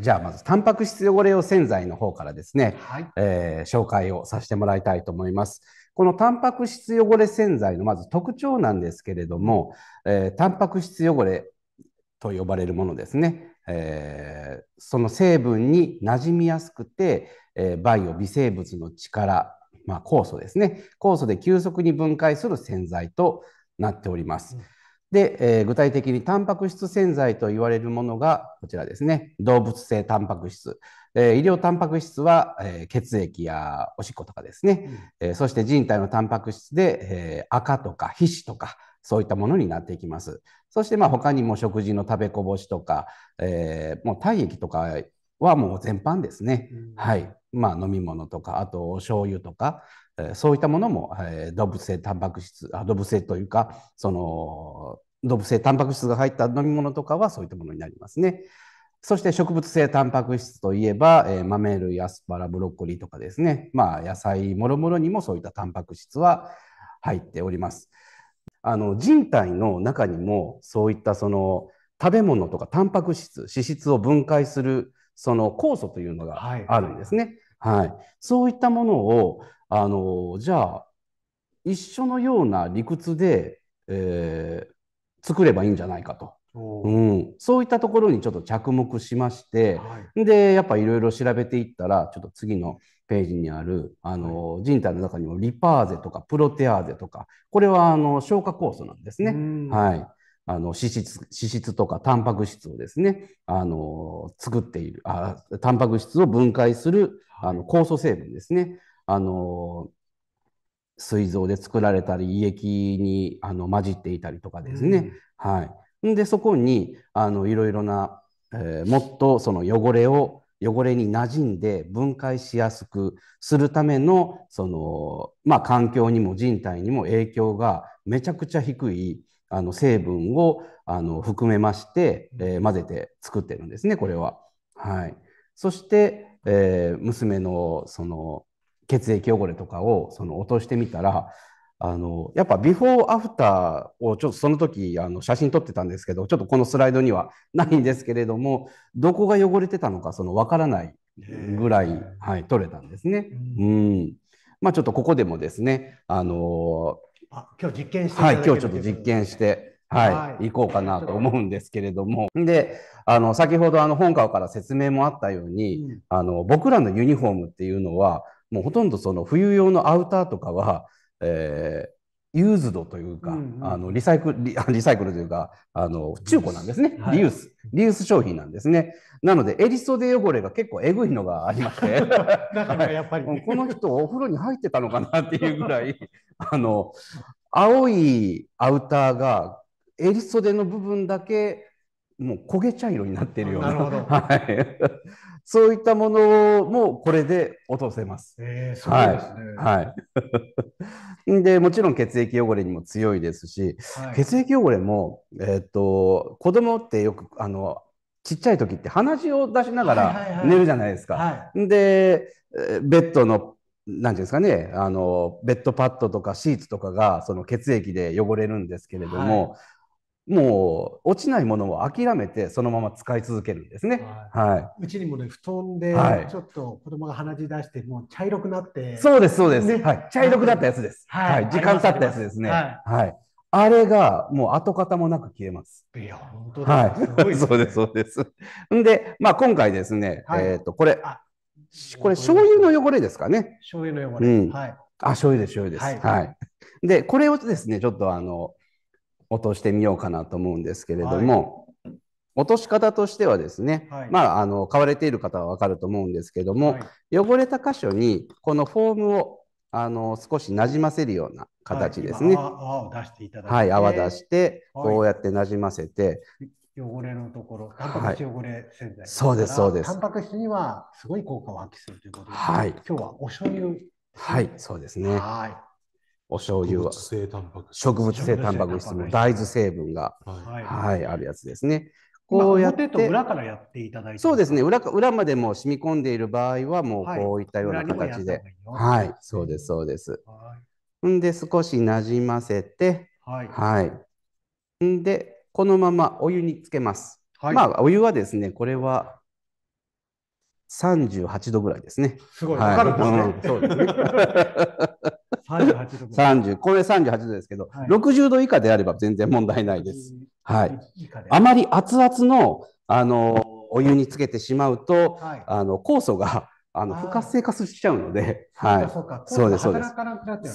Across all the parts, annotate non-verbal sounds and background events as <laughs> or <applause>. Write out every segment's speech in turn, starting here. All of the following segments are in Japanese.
じゃあまずタンパク質汚れ用洗剤の方からですね、はい、えー、紹介をさせてもらいたいと思います。このタンパク質汚れ洗剤のまず特徴なんですけれども、えー、タンパク質汚れと呼ばれるものですね、えー、その成分に馴染みやすくて、えー、バイオ微生物の力、まあ、酵素ですね酵素で急速に分解する洗剤となっております。うんで、えー、具体的にタンパク質洗剤と言われるものがこちらですね動物性タンパク質、えー、医療タンパク質は、えー、血液やおしっことかですね、うん、えそして人体のタンパク質で、え赤とか皮脂とかそういったものになっていきますそしてまあ他にも食事の食べこぼしとか、えもう体液とかはもう全般ですね、うん、はいまあ、飲み物とかあとお醤油とかそういったものも、えー、動物性タンパク質あ動物性というかその動物性タンパク質が入った飲み物とかはそういったものになりますね。そして植物性タンパク質といえば、えー、豆類、アスパラ、ブロッコリーとかですね、まあ、野菜もろもろにもそういったタンパク質は入っております。あの人体の中にもそういったその食べ物とかタンパク質、脂質を分解するその酵素というのがあるんですね。はい、はい、そういったものをあのじゃあ一緒のような理屈で、えー、作ればいいんじゃないかと。うん、そういったところにちょっと着目しまして、はい、でやっぱいろいろ調べていったらちょっと次のページにあるあの、はい、人体の中にもリパーゼとかプロテアーゼとかこれはあの消化酵素なんですね。はい、あの脂質脂質とかタンパク質をですねあの作っているあタンパク質を分解するあの酵素成分ですね。あの膵臓で作られたり胃液にあの混じっていたりとかですね、うん、はい、でそこにあのいろいろな、えー、もっとその汚れを汚れに馴染んで分解しやすくするためのその、まあ、環境にも人体にも影響がめちゃくちゃ低いあの成分をあの含めまして、えー、混ぜて作ってるんですねこれは。はい、そして、えー、娘のその血液汚れとかをその落としてみたら、あのやっぱビフォーアフターをちょっとその時あの写真撮ってたんですけどちょっとこのスライドにはないんですけれどもどこが汚れてたのかその分からないぐらい、はい、撮れたんですね。うんまあ、ちょっとここでもですね、あのー、今日実験して、はい、今日ちょっと実験して、はい、行こうかなと思うんですけれども、で、あの、先ほどあの本川から説明もあったように、うん、あの、僕らのユニフォームっていうのは、もうほとんどその冬用のアウターとかは、えー、ユーズドというか、うんうん、あのリサイクルリ、<laughs> リサイクルというか、あの、中古なんですね。リユース、はい、リユース商品なんですね。なので、襟袖汚れが結構えぐいのがありまして、だ <laughs> からやっぱり、ね、この人お風呂に入ってたのかなっていうぐらい、<laughs> あの、青いアウターが襟袖の部分だけもう焦げ茶色になっているような <laughs> はい、そういったものもこれで落とせます。えー、すね、はい、はい、<laughs> でもちろん血液汚れにも強いですし、はい、血液汚れも、えーと、と子供ってよくあのちっちゃい時って鼻血を出しながら寝るじゃないですか。はいはいはい、でベッドのなんですかね、あのベッドパッドとかシーツとかがその血液で汚れるんですけれども、もう落ちないものを諦めてそのまま使い続けるんですね。はい。はい、うちにもね布団でちょっと子供が鼻血出してもう茶色くなって、はい、そうですそうです、ね、はい、茶色くなったやつです。はい、はい、時間経ったやつですね。はい。あれがもう跡形もなく消えます。いや本当だ。すごい、ね、そうですそうです。んでまあ今回ですね、えっ、ー、とこれこれ醤油の汚れですかね。醤油の汚れ。うん、はい。あ醤油です醤油です。はい。でこれをですねちょっとあの落としてみようかなと思うんですけれども、はい、落とし方としてはですね、はい、まあ、あの、買われている方はわかると思うんですけども、はい、汚れた箇所に、このフォームを、あの、少しなじませるような形ですね。泡を出していただいて。はい、泡出して、こうやってなじませて、汚れのところ、タンパク質汚れ洗剤、はい、そうです、そうです。タンパク質にはすごい効果を発揮するということではい。今日はお醤油、ね、はい、そうですね。はい。お醤油は。植物性タンパク質の大豆成分が、はい、はい、あるやつですね。こうやって。と裏からやっていただいて。そうですね。裏か裏までも染み込んでいる場合は、もうこういったような形で。はい、そうです、そうです。んで、少しなじませて、はい。はい、んで、このままお湯につけます。はい、まあ、お湯はですね、これは38度ぐらいですね。すごい、はい、かるんですね。うん、そうですね。38度ぐらい。30、これ38度ですけど、はい、60度以下であれば全然問題ないです。はい。あまり熱々の、あの、お湯につけてしまうと、はい、あの、酵素が、あの、不活性化しちゃうので、はい。そうです、そうです。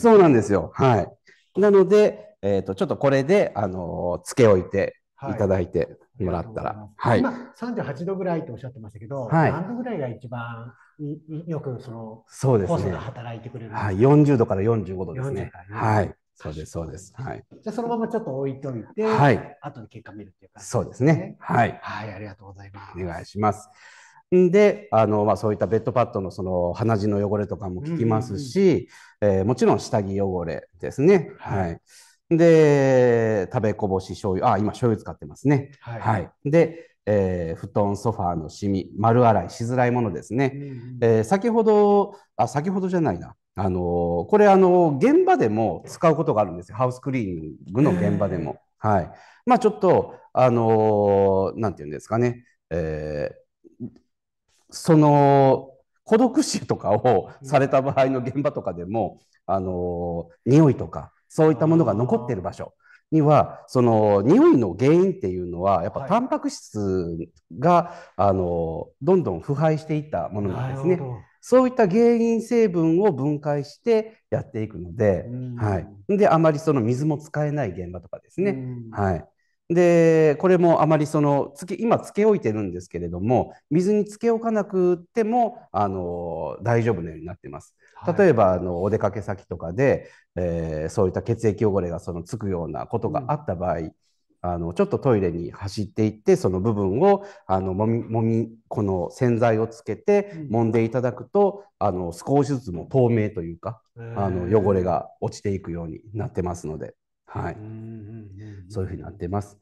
そうなんですよ。はい。なので、えっ、ー、と、ちょっとこれで、あの、つけおいていただいてもらったら。はい。三十八度ぐらいとおっしゃってましたけど、はい、何度ぐらいが一番よくその、そうですね。働いてくれるはい。四十度から四十五度ですね。はい。そうです、そうです。はい。じゃそのままちょっと置いといて、はい。後で結果見るっていう感じ、ね、そうですね。はい。はい、ありがとうございます。お願いします。で、あの、まあ、そういったベッドパッドのその鼻血の汚れとかも効きますし、うんうんうん、えー、もちろん下着汚れですね。はい、はいで、食べこぼし醤油、あ、今醤油使ってますね。はい。はい、で、えー、布団、ソファーのシミ、丸洗いしづらいものですね。えー、先ほど、あ、先ほどじゃないな。あのー、これ、あのー、現場でも使うことがあるんですよ。ハウスクリーニングの現場でも。はい。まあ、ちょっと、あのー、なんていうんですかね。えー、その、孤独死とかをされた場合の現場とかでも、あのー、匂いとか、そういったものが残っている場所には、その匂いの原因っていうのは、やっぱタンパク質が、はい、あのどんどん腐敗していったものなんですね。そういった原因成分を分解してやっていくので、はい。で、あまりその水も使えない現場とかですね。はい。で、これもあまりその、つけ、今つけ置いてるんですけれども、水につけ置かなくても、あの、大丈夫なようになってます。例えば、あのお出かけ先とかで、えー、そういった血液汚れがそのつくようなことがあった場合、うん、あのちょっとトイレに走っていってその部分をあのもみもみこの洗剤をつけて揉んでいただくと、うん、あの少しずつも透明というか、うん、あの汚れが落ちていくようになってますので、はい、そういうふうになってます。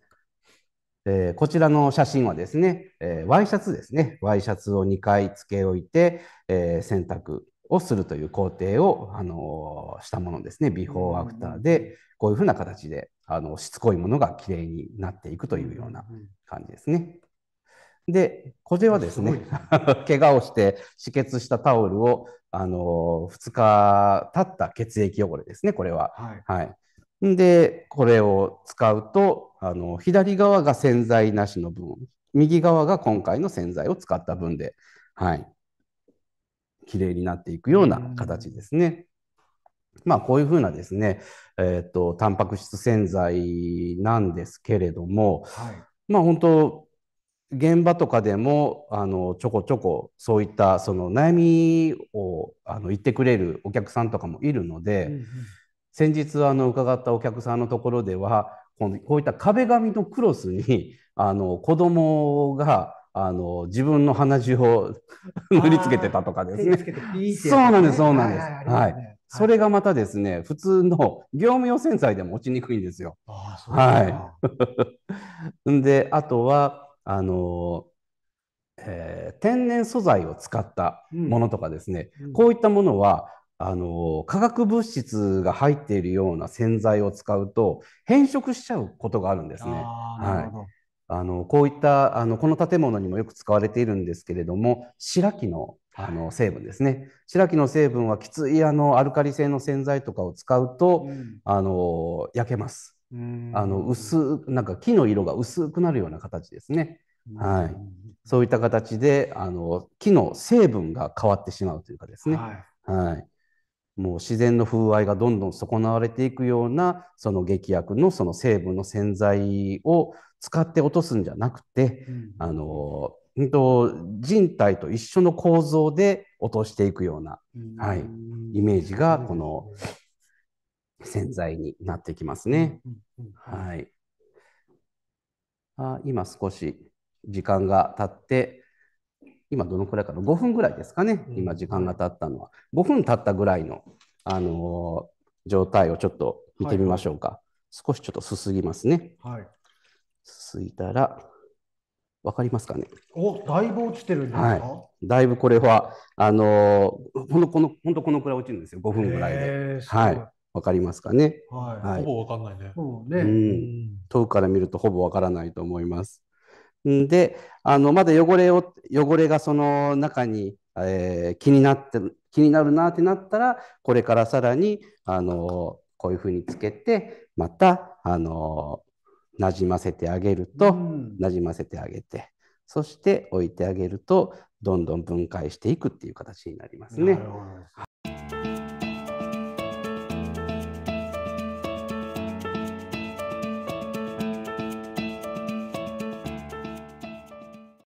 えー、こちらの写真はですね、えー、ワイシャツですね、ワイシャツを2回つけ置いて、えー、洗濯をするという工程を、あのしたものですね。ビフォーアフターで、こういうふうな形で、あの、しつこいものがきれいになっていくというような感じですね。で、これはですね、す <laughs> 怪我をして止血したタオルを、あの、2日経った血液汚れですね、これは。はい、はいで、これを使うと、あの左側が洗剤なしの分、右側が今回の洗剤を使った分で、はい、綺麗になっていくような形ですね。まあ、こういうふうなですね、えーと、とタンパク質洗剤なんですけれども、はい、まあ本当現場とかでもあのちょこちょこそういったその悩みをあの言ってくれるお客さんとかもいるので、うんうん、先日あの伺ったお客さんのところではこういった壁紙のクロスにあの子供があの自分の鼻血を塗りつけてたとかですね。そうなんです、そうなんです。はいはいはい、はいそれがまたですね、普通の業務用洗剤でも落ちにくいんですよ。あはい。<laughs> で、あとは、あの、えー、天然素材を使ったものとかですね、うん、こういったものは、あの化学物質が入っているような洗剤を使うと変色しちゃうことがあるんですね。はい、あのこういったあのこの建物にもよく使われているんですけれども白木のあの成分ですね、はい、白木の成分はきついあのアルカリ性の洗剤とかを使うと、うん、あの焼けます、うん、あの薄なんか木の色が薄くなるような形ですね、はい、そういった形であの木の成分が変わってしまうというかですね、はい、はいもう自然の風合いがどんどん損なわれていくようなその劇薬のその成分の洗剤を使って落とすんじゃなくて、うん、あのと人体と一緒の構造で落としていくような、うん、はい、イメージがこの洗剤になってきますね。はい、あ今少し時間が経って今どのくらいかな、5分ぐらいですかね、今時間が経ったのは。5分経ったぐらいの、あのー、状態をちょっと見てみましょうか。はい、少しちょっとすすぎますね。はい。すすいたら、わかりますかね。お、だいぶ落ちてるんですか。はい、だいぶこれは、あのー、ほんのこの、本当このくらい落ちるんですよ、5分ぐらいで。いはい。わかりますかね。はい。はい、ほぼわかんないね。そうね。うん。遠くから見るとほぼわからないと思います。で、あの、まだ汚れを、汚れがその中に、えー、気になって、気になるなってなったら、これからさらに、あの、こういうふうにつけて、また、あの、なじませてあげると、なじませてあげて、そして置いてあげると、どんどん分解していくっていう形になりますね。